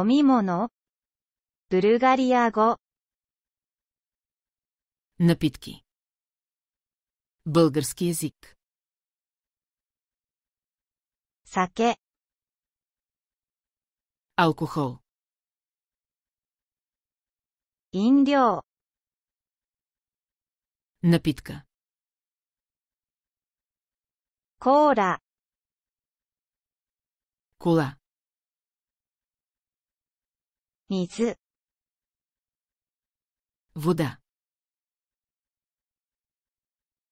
飲み物、ブルガリア語。напитки. Български язик. 酒 алкохол. 飲料 напитка. コーラ кола. 水。вода。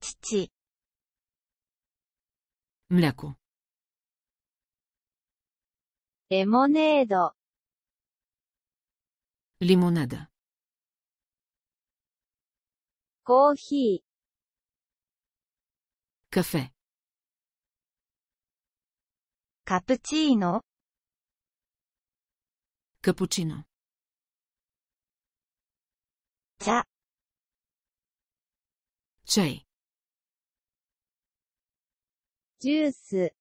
父。м л レモネード。レモナダ。コーヒー。カフェ。カプチーノ。к プチノ。ч и н о ч ジュース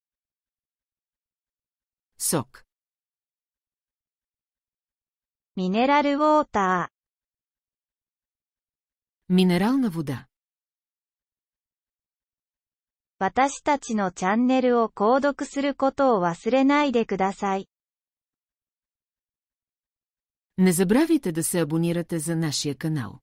ソク。ミネラルウォーターミネラル р ブダ。私たちのチャンネルを購読することを忘れないでください。Не забравяйте да се абонирате за нашия канал.